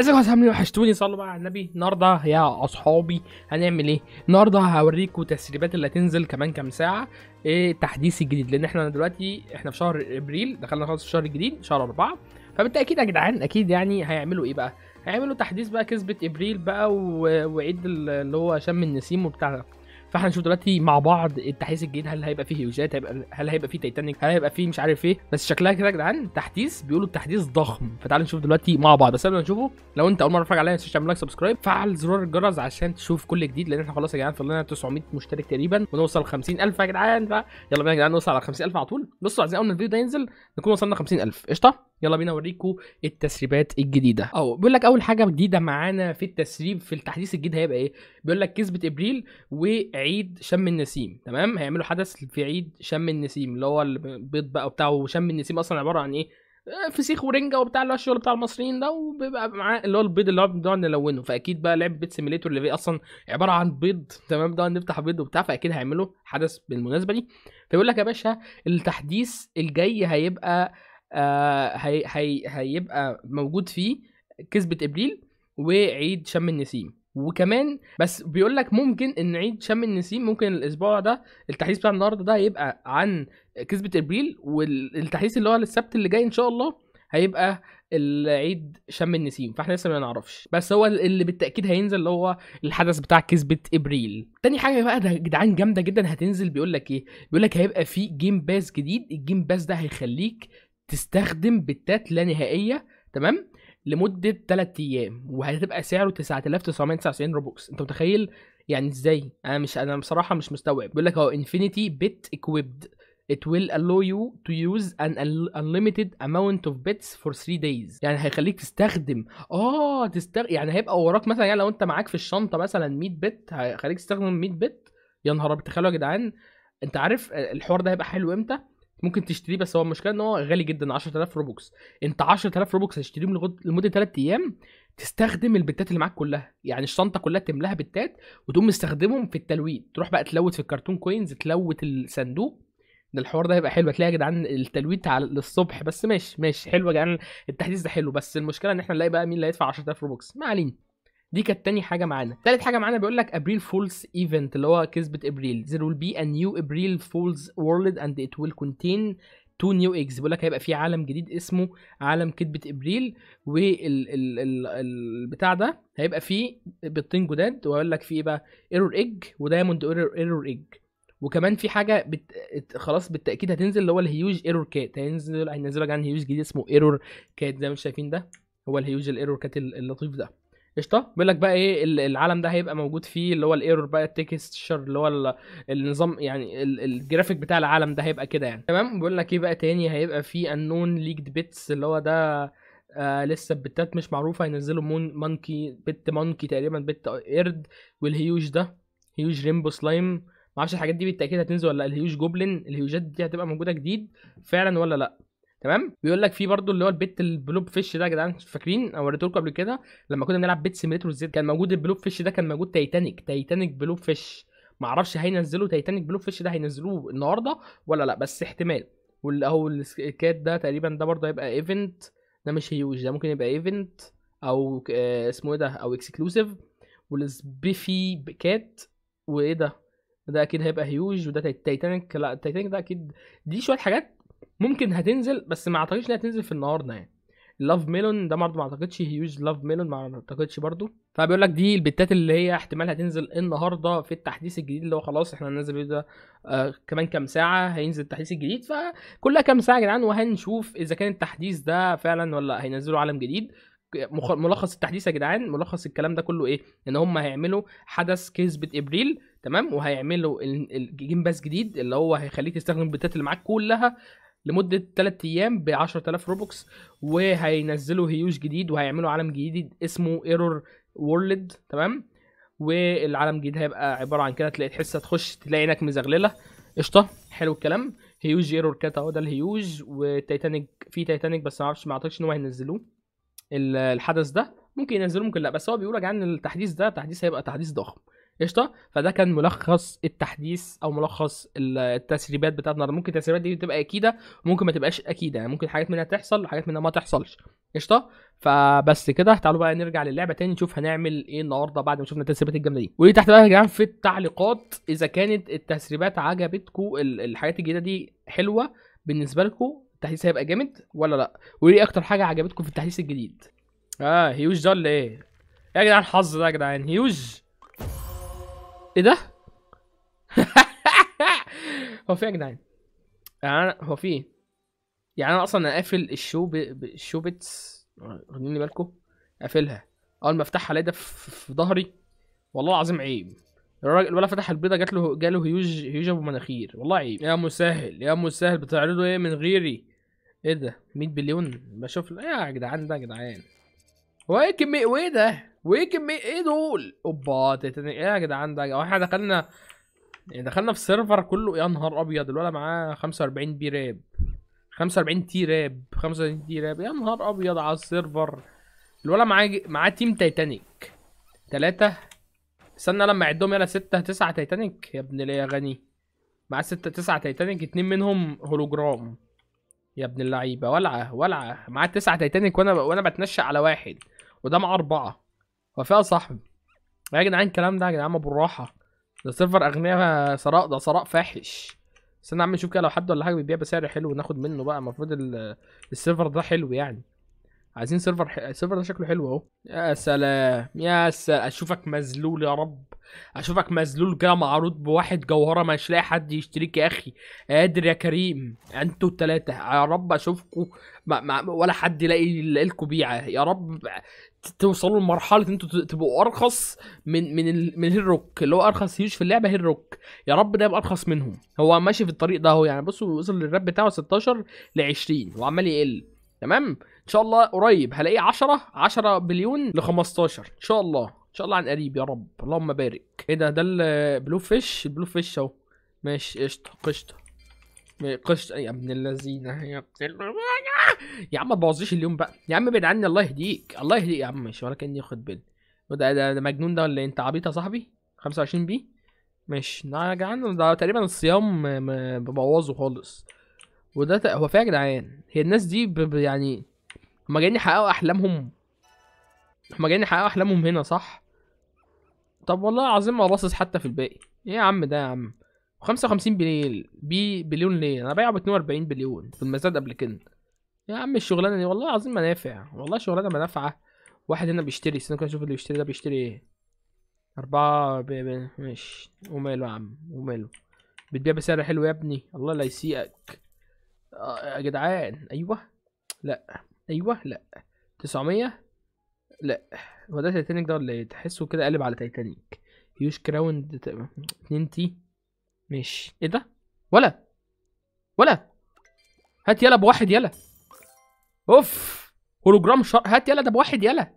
ازيكم يا عاملين وحشتوني صلوا بقى على النبي النهارده يا اصحابي هنعمل ايه النهارده هوريكم التسريبات اللي هتنزل كمان كام ساعه ايه التحديث الجديد لان احنا دلوقتي احنا في شهر ابريل دخلنا خلاص في الشهر الجديد شهر أربعة فبالتاكيد يا جدعان اكيد يعني هيعملوا ايه بقى هيعملوا تحديث بقى كسبه ابريل بقى وعيد اللي هو شم النسيم وبتاع ده فاحنا نشوف دلوقتي مع بعض التحديث الجديد هل هيبقى فيه هيوجات هل هيبقى فيه تايتانيك هل هيبقى فيه مش عارف ايه بس شكلها كده يا جدعان تحديث بيقولوا التحديث ضخم فتعالوا نشوف دلوقتي مع بعض بس قبل ما نشوفه لو انت اول مره تتفرج عليا ما تنساش تعمل لايك سبسكرايب فعل زرار الجرس عشان تشوف كل جديد لان احنا خلاص يا جدعان فضلنا 900 مشترك تقريبا ونوصل 50000 يا جدعان يلا بينا يا جدعان نوصل على 50000 على طول بصوا عايزين اول ما الفيديو ده ينزل نكون وصلنا 50000 قشطه يلا بينا اوريكم التسريبات الجديده اه بيقول لك اول حاجه جديده معانا في التسريب في التحديث الجديد هيبقى ايه بيقول لك كسبه ابريل وعيد شم النسيم تمام هيعملوا حدث في عيد شم النسيم اللي هو البيض بقى وبتاع وشم النسيم اصلا عباره عن ايه آه، فسيخ ورنجه وبتاع اللي هو الشغل بتاع المصريين ده وبيبقى معاه اللي هو البيض اللي هو بنقعد نلونه فاكيد بقى لعبه بيت سيميليتور اللي اصلا عباره عن بيض تمام ده نفتح بيض وبتاع فاكيد هيعملوا حدث بالمناسبه دي فبيقول لك يا باشا التحديث الجاي هيبقى آه هي هي هيبقى موجود فيه كذبه ابليل وعيد شم النسيم وكمان بس بيقول لك ممكن ان عيد شم النسيم ممكن الاسبوع ده التحديث بتاع النهارده ده هيبقى عن كذبه ابريل والتحديث اللي هو للسبت اللي جاي ان شاء الله هيبقى العيد شم النسيم فاحنا لسه ما نعرفش بس هو اللي بالتاكيد هينزل اللي هو الحدث بتاع كذبه ابريل تاني حاجه بقى ده جدعان جامده جدا هتنزل بيقول لك ايه بيقول لك هيبقى في جيم باس جديد الجيم باس ده هيخليك تستخدم بتات لا نهائيه تمام لمده 3 ايام وهتبقى سعره 9999 روبوكس انت متخيل يعني ازاي انا مش انا بصراحه مش مستوعب بيقول لك اهو انفينيتي بت اكويبد it will allow you to use an unlimited amount of bits for 3 days يعني هيخليك تستخدم اه تستخدم يعني هيبقى وراك مثلا يعني لو انت معاك في الشنطه مثلا 100 بت هيخليك تستخدم 100 بت يا نهار ابيض تخيلوا يا جدعان انت عارف آه، الحوار ده هيبقى حلو امتى ممكن تشتريه بس هو المشكله ان هو غالي جدا 10000 روبوكس انت 10000 روبوكس هتشتريهم لمده 3 ايام تستخدم البتات اللي معاك كلها يعني الشنطه كلها تملاها بتات وتقوم مستخدمهم في التلويت تروح بقى تلوت في الكرتون كوينز تلوت الصندوق ده الحوار ده هيبقى حلو هتلاقي يا جدعان التلويت على للصبح بس ماشي ماشي حلو يا جدعان التحديث ده حلو بس المشكله ان احنا نلاقي بقى مين اللي هيدفع 10000 روبوكس ما علينا دي كانت تاني حاجه معانا تالت حاجه معانا بيقول لك ابريل فولز ايفنت اللي هو كذبه ابريل there will be a new ابريل فولز world and it will contain تو نيو ايجز بيقول لك هيبقى في عالم جديد اسمه عالم كذبه ابريل والبتاع ده هيبقى فيه بيضتين جداد وهيقول لك فيه بقى ايرور ايج ودايموند ايرور ايج وكمان في حاجه بت... خلاص بالتاكيد هتنزل اللي هو الهيوج ايرور كات هينزل هينزلوا عن هيوج جديد اسمه ايرور كات زي ما انتم شايفين ده هو الهيوج الايرور كات اللطيف ده قشطه بيقول لك بقى ايه العالم ده هيبقى موجود فيه اللي هو الايرور بقى التكستشر اللي هو النظام يعني الجرافيك بتاع العالم ده هيبقى كده يعني تمام بيقول لك ايه بقى تاني هيبقى فيه انون ليكد بيتس اللي هو ده آه لسه بتات مش معروفه هينزلوا مون مونكي بت مونكي تقريبا بت قرد والهيوج ده هيوج ريمبو سلايم معرفش الحاجات دي بالتاكيد هتنزل ولا الهيوج جوبلين الهيوجات دي هتبقى موجوده جديد فعلا ولا لا تمام بيقول لك في برضو اللي هو البيت البلوب فيش ده يا جدعان فاكرين انا وريته لكم قبل كده لما كنا بنلعب بيت سيميليتور زد كان موجود البلوب فيش ده كان موجود تايتانيك تايتانيك بلوب فيش معرفش هينزلوا تايتانيك بلوب فيش ده هينزلوه النهارده ولا لا بس احتمال واللي هو الكات ده تقريبا ده برضه هيبقى ايفنت ده مش هيوج ده ممكن يبقى ايفنت او آه، اسمه ايه ده او اكسكلوسيف والسبيفي كات وايه ده ده اكيد هيبقى هيوج وده تايتانيك لا التايتانيك ده اكيد دي شويه حاجات ممكن هتنزل بس ما اعتقدش انها تنزل في النهارده يعني لاف ميلون ده برضه ما اعتقدش هيوز لاف ميلون ما اعتقدش برضه فبيقول لك دي البتات اللي هي احتمال هتنزل النهارده في التحديث الجديد اللي هو خلاص احنا هننزل ده آه كمان كام ساعه هينزل التحديث الجديد فكلها كام ساعه يا جدعان وهنشوف اذا كان التحديث ده فعلا ولا هينزلوا عالم جديد ملخص التحديث يا جدعان ملخص الكلام ده كله ايه ان هم هيعملوا حدث كذبه ابريل تمام وهيعملوا الجيم باس جديد اللي هو هيخليك تستخدم البتات اللي معاك كلها لمده 3 ايام ب 10000 روبوكس وهينزلوا هيوش جديد وهيعملوا عالم جديد اسمه ايرور وورلد تمام والعالم الجديد هيبقى عباره عن كده تلاقي تحس تخش تلاقي عينك مزغلله قشطه حلو الكلام هيوج ايرور كات اهو ده الهيوج والتايتانيك في تايتانيك بس معرفش ما اعتقدش ان هو هينزلوه الحدث ده ممكن ينزلوه ممكن لا بس هو بيقول يا جدعان التحديث ده تحديث هيبقى تحديث ضخم قشطه فده كان ملخص التحديث او ملخص التسريبات بتاعتنا ممكن التسريبات دي تبقى اكيده ممكن ما تبقاش اكيده يعني ممكن حاجات منها تحصل وحاجات منها ما تحصلش قشطه فبس كده تعالوا بقى نرجع للعبه تاني نشوف هنعمل ايه النهارده بعد ما شفنا التسريبات الجامده دي وايه تحت بقى يا جدعان في التعليقات اذا كانت التسريبات عجبتكم الحاجات الجديده دي حلوه بالنسبه لكم التحديث هيبقى جامد ولا لا وايه اكتر حاجه عجبتكم في التحديث الجديد اه هيوج ده ايه يا جدعان حظ ده يا جدعان هيوج ايه ده؟ هو في إيه يا جدعان؟ يعني انا هو في إيه؟ يعني انا اصلا قافل الشو ب... الشو بيتس واخدين بالكم قافلها اول ما افتحها الاقي ده في... ظهري والله العظيم عيب الراجل ولا فتح البيضه جات له جاله هيوج هيوج ابو مناخير والله عيب يا مسهل يا مسهل بتعرضوا ايه من غيري ايه ده 100 بليون بشوف يا جدعان ده يا جدعان هو ايه كمية وايه ده وايه كميه ايه دول اوبا تيتانيك ايه يا جدعان ده احنا دخلنا يعني دخلنا في سيرفر كله يا نهار ابيض الولد معاه 45 بي راب 45 تي راب 45 تي راب يا نهار ابيض على السيرفر الولد معاه معاه تيم تايتانيك ثلاثة استنى لما يعدهم يلا ستة تسعة تايتانيك يا ابن ليه يا غني معاه ستة تسعة تايتانيك اتنين منهم هولوجرام يا ابن اللعيبة ولعة ولعة معاه تسعة تايتانيك وانا وانا بتنشأ على واحد وده معاه أربعة وفيها صاحبي يا جدعان الكلام ده يا جدعان بالراحه ده سيرفر اغنياء ثراء ده ثراء فاحش استنى انا عم نشوف كده لو حد ولا حاجه بيبيع بسعر حلو وناخد منه بقى المفروض السيرفر ده حلو يعني عايزين سيرفر ح... السيرفر ده شكله حلو اهو يا سلام يا سلام اشوفك مذلول يا رب اشوفك مذلول كده معروض بواحد جوهره مش لاقي حد يشتريك يا اخي قادر يا كريم انتوا التلاته يا رب اشوفكوا ما... ما... ولا حد يلاقي لكم بيعه يا رب توصلوا لمرحله انتوا تبقوا ارخص من من ال... من هيروك اللي هو ارخص هيوش في اللعبه هيروك يا رب ده يبقى ارخص منهم هو ماشي في الطريق ده اهو يعني بصوا وصل للراب بتاعه 16 ل 20 وعمال يقل تمام ان شاء الله قريب هلاقيه 10 10 بليون ل 15 ان شاء الله ان شاء الله عن قريب يا رب اللهم بارك ايه ده ده البلو فيش البلو فيش اهو ماشي قشطه قشطه قشطه يا ابن اللذينه يا ابن يا عم ما تبوظيش اليوم بقى يا عم ابعد عني الله يهديك الله يهديك يا عم ماشي ولا كاني اخد بالي ده, ده ده مجنون ده ولا إيه؟ انت عبيط يا صاحبي 25 بي ماشي ده يا جدعان ده تقريبا الصيام ببوظه خالص وده هو فيها يا جدعان هي الناس دي ب... يعني هما جايين يحققوا احلامهم هما جايين يحققوا احلامهم هنا صح طب والله العظيم ما باصص حتى في الباقي ايه يا عم ده يا عم 55 بليل بي بليون ليه انا بايعه ب 42 بليون في المزاد قبل كده يا عم الشغلانه دي والله العظيم منافع والله شغلانه منافعه واحد هنا بيشتري استنى كده اشوف اللي بيشتري ده بيشتري ايه أربعة بي ماشي وماله يا عم وماله بتبيع بسعر حلو يا ابني الله لا يسيئك آه، يا جدعان ايوه لا ايوه لا 900 لا هو ده تايتانيك ده ولا ايه تحسه كده قلب على تايتانيك هيوش كراوند 2 تي ماشي ايه ده ولا ولا هات يلا بواحد يلا اوف هولوجرام شر هات يلا ده بواحد يلا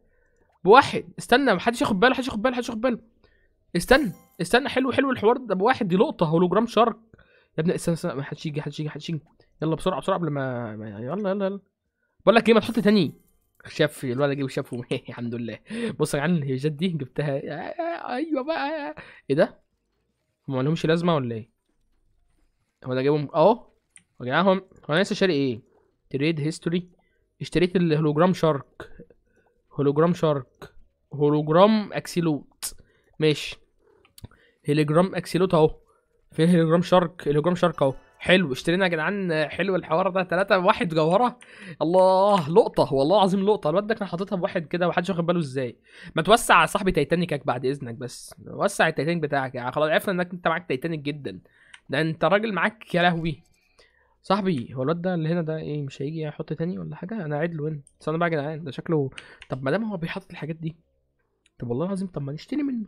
بواحد استنى محدش ياخد باله محدش ياخد باله محدش ياخد باله استنى استنى حلو حلو الحوار ده بواحد دي لقطه هولوجرام شارك يا ابني استنى استنى محدش يجي محدش يجي محدش يجي يلا بسرعه بسرعه قبل ما يعني يلا يلا يلا بقول لك ايه ما تحط تاني شاف الولد جه شاف الحمد لله بص يا جدعان الهيجات دي جبتها آه، آه، ايوه بقى ايه ده؟ ما لهمش لازمه ولا ايه؟ هو ده جايبهم اهو يا جماعه هو انا لسه شاري ايه؟ تريد هيستوري اشتريت الهولوجرام شارك هولوجرام شارك هولوجرام اكسيلوت ماشي هيلوجرام اكسيلوت اهو في هيلوجرام شارك هيلوجرام شارك اهو حلو اشترينا يا جدعان حلو الحوار ده ثلاثة واحد جوهرة الله لقطة والله العظيم لقطة الواد ده كان حاططها بواحد كده ومحدش واخد باله ازاي ما توسع يا صاحبي تايتانيكك بعد اذنك بس وسع التايتانيك بتاعك يعني خلاص عرفنا انك انت معاك تايتانيك جدا ده انت راجل معاك يا لهوي صاحبي هو الواد ده اللي هنا ده ايه مش هيجي يحط تاني ولا حاجة انا عيد له هنا استنى بقى يا جدعان ده شكله طب ما دام هو بيحط الحاجات دي طب والله العظيم طب ما نشتري منه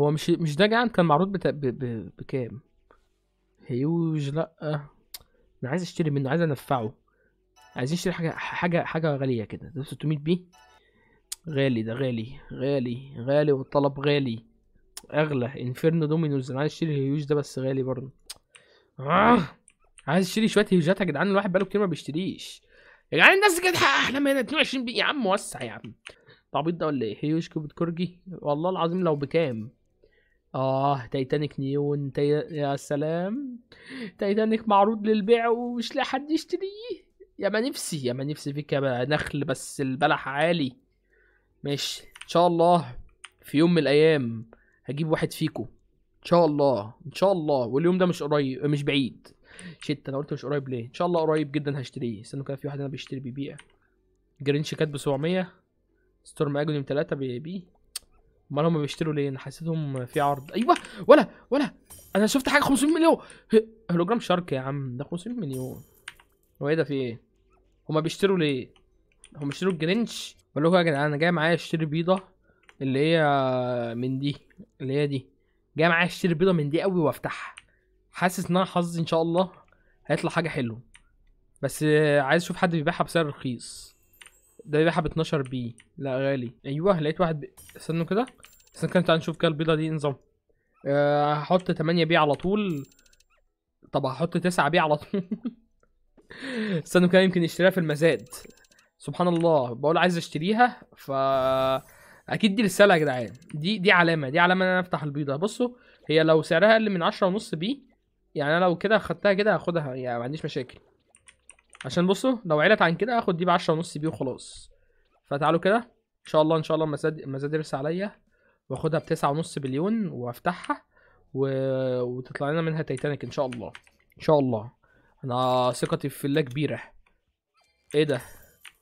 هو مش مش ده جدعان كان معروض بتا... ب... ب... بكام هيوج لا انا عايز اشتري منه عايز انفعه عايزين نشتري حاجه حاجه حاجه غاليه كده ده 600 بي غالي ده غالي غالي غالي والطلب غالي اغلى انفيرنو دومينوز انا عايز اشتري هيوج ده بس غالي برضه آه. عايز اشتري شويه هيوجات يا جدعان الواحد بقاله كتير ما بيشتريش يا جدعان الناس كده احلام هنا 22 بي يا عم وسع يا عم تعبيط ده ولا ايه هيوج كوبت كورجي والله العظيم لو بكام اه تايتانيك نيون تي... يا سلام تايتانيك معروض للبيع ومش لاقي حد يشتريه يا ما نفسي يا ما نفسي فيك يا نخل بس البلح عالي ماشي ان شاء الله في يوم من الايام هجيب واحد فيكم ان شاء الله ان شاء الله واليوم ده مش قريب مش بعيد شت انا قلت مش قريب ليه ان شاء الله قريب جدا هشتريه استنوا كده في واحد انا بيشتري بيبيع جرينش ب 700 ستورم اجونيم 3 بيبيع امال هم بيشتروا ليه انا حسيتهم في عرض ايوه ولا ولا انا شفت حاجه 500 مليون هولوجرام شارك يا عم ده 500 مليون هو ايه ده في ايه هما بيشتروا ليه هما بيشتروا الجرينش بقول لكم يا جدعان انا جاي معايا اشتري بيضه اللي هي من دي اللي هي دي جاي معايا اشتري بيضه من دي قوي وافتحها حاسس ان انا حظي ان شاء الله هيطلع حاجه حلوه بس عايز اشوف حد بيبيعها بسعر رخيص ده بيبيعها ب 12 بي لا غالي ايوه لقيت واحد استنوا كده استنوا كده تعالوا نشوف كده البيضه دي نظام آه، هحط 8 بي على طول طب هحط 9 بي على طول استنوا كده يمكن اشتريها في المزاد سبحان الله بقول عايز اشتريها ف اكيد دي رساله يا جدعان دي دي علامه دي علامه ان انا افتح البيضه بصوا هي لو سعرها اقل من 10 ونص بي يعني انا لو كده خدتها كده هاخدها يعني ما عنديش مشاكل عشان بصوا لو علت عن كده هاخد دي ب 10 ونص بي وخلاص فتعالوا كده ان شاء الله ان شاء الله المزاد المزاد يرسى عليا واخدها بتسعة ونص بليون وافتحها و... وتطلع لنا منها تايتانيك ان شاء الله ان شاء الله انا ثقتي في الله كبيره ايه ده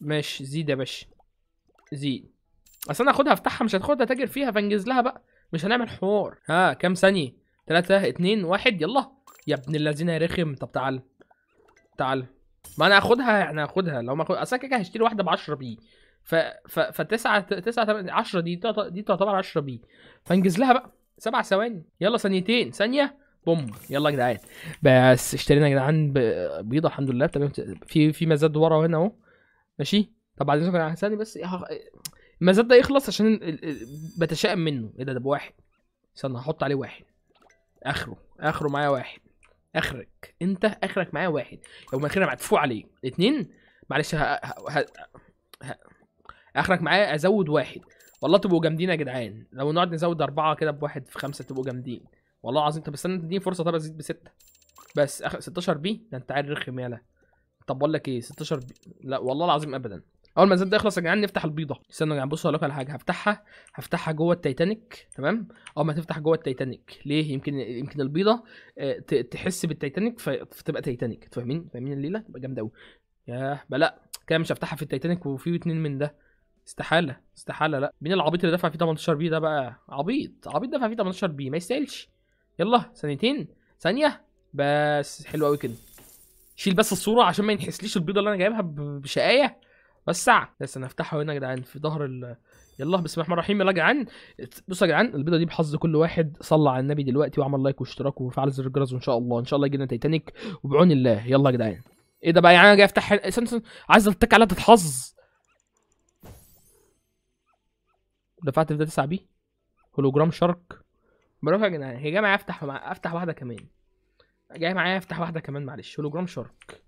ماشي زيد يا باشا زيد اصل انا اخدها افتحها مش هتاخدها تاجر فيها فانجز لها بقى مش هنعمل حوار ها كام ثانيه 3 2 1 يلا يا ابن الذين رخم طب تعال تعال ما انا هاخدها يعني هاخدها لو ما اخد اصل كده هشتري واحده ب 10 بي ف ف فتسعة تسعة 8 10 دي دي تعتبر 10 بي فانجز لها بقى سبع ثواني يلا ثانيتين ثانيه بوم يلا يا جدعان بس اشترينا يا جدعان بيضه الحمد لله تمام في في مزاد ورا وهنا اهو ماشي طب بعد ثاني بس المزاد ده يخلص عشان بتشائم منه ايه ده ده بواحد استنى هحط عليه واحد اخره اخره معايا واحد اخرك انت اخرك معايا واحد يوم اخيرا فوق عليه اتنين معلش ه... ه... ه... ه... اخرك معايا ازود واحد والله تبقوا جامدين يا جدعان لو نقعد نزود اربعه كده بواحد في خمسه تبقوا جامدين والله العظيم طب استنى تديني فرصه طب ازيد بسته بس أخ... 16 بي ده انت عارف رخم يالا طب بقول لك ايه 16 بي لا والله العظيم ابدا اول ما الزاد ده يخلص يا جدعان نفتح البيضه استنوا يا جدعان بصوا هقول على حاجه هفتحها هفتحها جوه التايتانيك تمام اول ما تفتح جوه التايتانيك ليه يمكن يمكن البيضه آه، تحس بالتايتانيك فتبقى تايتانيك فاهمين فاهمين الليله تبقى جامده قوي ياه بلا كده مش هفتحها في التايتانيك وفي اتنين من ده استحاله استحاله لا مين العبيط اللي دفع فيه 18 بي ده بقى عبيط عبيط دفع فيه 18 بي ما يستاهلش يلا ثانيتين ثانيه بس حلو قوي كده شيل بس الصوره عشان ما ينحسليش البيضه اللي انا جايبها بشقايه وسع بس انا هفتحه هنا يا جدعان في ظهر ال... يلا بسم الله الرحمن الرحيم يلا يا جدعان بصوا يا جدعان البيضه دي بحظ كل واحد صلى على النبي دلوقتي وعمل لايك واشتراك وفعل زر الجرس وان شاء الله ان شاء الله يجي لنا تايتانيك وبعون الله يلا يا جدعان ايه ده بقى يعني انا جاي افتح استنى عايز اتك على تتحظ ودفعت في ده 9 بي هولوجرام شارك بروح يا جدعان هي جايه معايا افتح مع... افتح واحده كمان جايه معايا افتح واحده كمان معلش هولوجرام شارك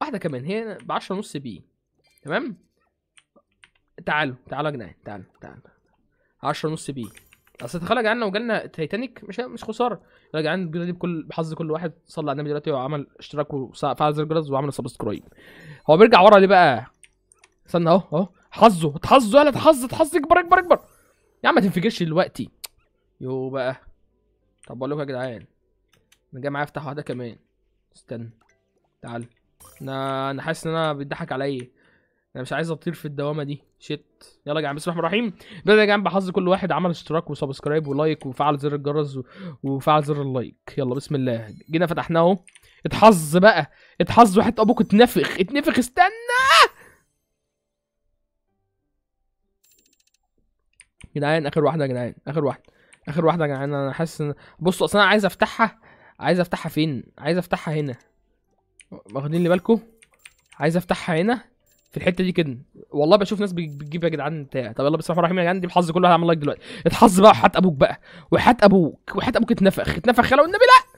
واحده كمان هي ب 10 ونص بي تمام تعالوا تعالوا يا جدعان تعالوا تعالوا 10 ونص بي اصل تخيل يا جدعان لو جالنا تايتانيك مش مش خساره يا جدعان الجزء دي بكل بحظ كل واحد صلى على النبي دلوقتي وعمل اشتراك وفعل زر الجرس وعمل سبسكرايب هو بيرجع ورا ليه بقى استنى اهو اهو حظه اتحظه يلا اتحظ اتحظ اكبر اكبر اكبر يا عم ما تنفجرش دلوقتي يو بقى طب بقول لكم يا جدعان انا جاي معايا افتح واحده كمان استنى تعال انا انا حاسس ان انا بيضحك عليا انا مش عايز اطير في الدوامه دي شيت يلا يا جدعان بسم الله الرحمن الرحيم بدأ يا جدعان بحظ كل واحد عمل اشتراك وسبسكرايب ولايك وفعل زر الجرس و... وفعل زر اللايك يلا بسم الله جينا فتحناه اتحظ بقى اتحظ واحد ابوك اتنفخ اتنفخ استنى جدعان اخر واحده يا جدعان اخر واحده اخر واحده يا جدعان انا حاسس ان بصوا اصل انا عايز افتحها عايز افتحها فين عايز افتحها هنا واخدين لي بالكم عايز افتحها هنا في الحته دي كده والله بشوف ناس بتجيب يا جدعان بتاع طب يلا بسم الله الرحمن الرحيم يا جدعان دي بالحظ كله هعمل لايك دلوقتي اتحظ بقى وحات ابوك بقى وحات ابوك وحات ابوك اتنفخ اتنفخ لو والنبي لا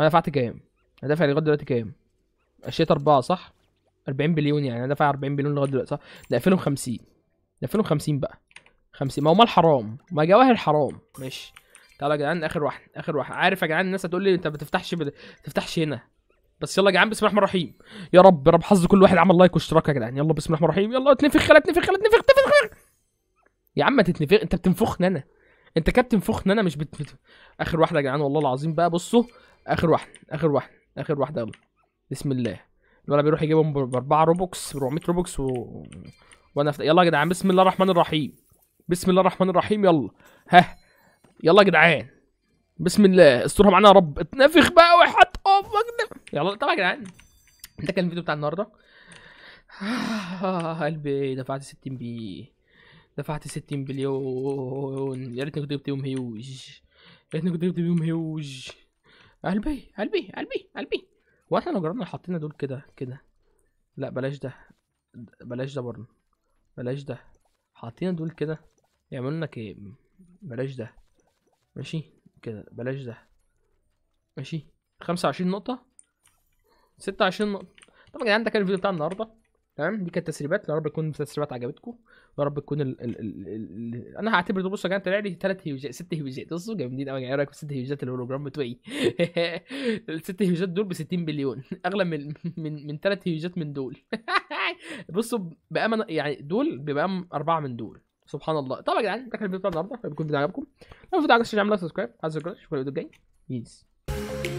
انا دفعت كام انا دافع لغايه دلوقتي كام اشيت اربعه صح 40 بليون يعني انا دافع 40 بليون لغايه دلوقتي صح نقفلهم 50 لف 50 بقى 50 ما هو مال حرام ما جواهر حرام ماشي تعالى يا جدعان اخر واحد اخر واحد عارف يا جدعان الناس هتقول لي انت ما بتفتحش ما بتفتحش هنا بس يلا يا جدعان بسم الله الرحمن الرحيم يا رب يا رب حظ كل واحد عمل لايك واشتراك يا جدعان يلا بسم الله الرحمن الرحيم يلا اتنفخ يلا اتنفخ يلا اتنفخ اتنفخ يا عم ما تتنفخ انت بتنفخني انا انت كابتن فخن انا مش بت... اخر واحده يا جدعان والله العظيم بقى بصوا اخر واحده اخر واحده اخر واحده يلا بسم الله الولد بيروح يجيبهم باربعه روبوكس ب 400 روبوكس و وانا ف... يلا يا جدعان بسم الله الرحمن الرحيم بسم الله الرحمن الرحيم يلا ها يلا يا جدعان بسم الله استرها معانا يا رب اتنفخ بقى وحط امك يلا طبعا يا جدعان ده كان الفيديو بتاع النهارده آه قلبي دفعت 60 بي دفعت 60 بليون يا ريتني كنت جبت يوم هيوج يا ريتني كنت جبت يوم هيوج قلبي قلبي قلبي قلبي هو احنا لو جربنا حطينا دول كده كده لا بلاش ده بلاش ده برضه بلاش ده حاطين دول كده يعملوا لنا ايه بلاش ده ماشي كده بلاش ده ماشي خمسة نقطة ستة نقطة طبعا يا جدعان ده كان الفيديو بتاع النهاردة تمام دي كانت تسريبات يا رب تكون التسريبات عجبتكم يا رب تكون ال... ال... ال... انا هعتبر بص يا جماعه طلع لي ثلاث هيوجات ست هيوجات بصوا جامدين قوي يا يعني إيه رايك في ست هيوجات الهولوجرام بتوعي الست هيوجات دول ب 60 بليون اغلى من من من ثلاث هيوجات من دول بصوا بامانه يعني دول بامام اربعه من دول سبحان الله طبعا يا جدعان ده كان الفيديو بتاع النهارده بيكون فيديو عجبكم لو الفيديو عجبكم سبسكرايب عايز سبسكرايب اشوفكم الفيديو الجاي بيس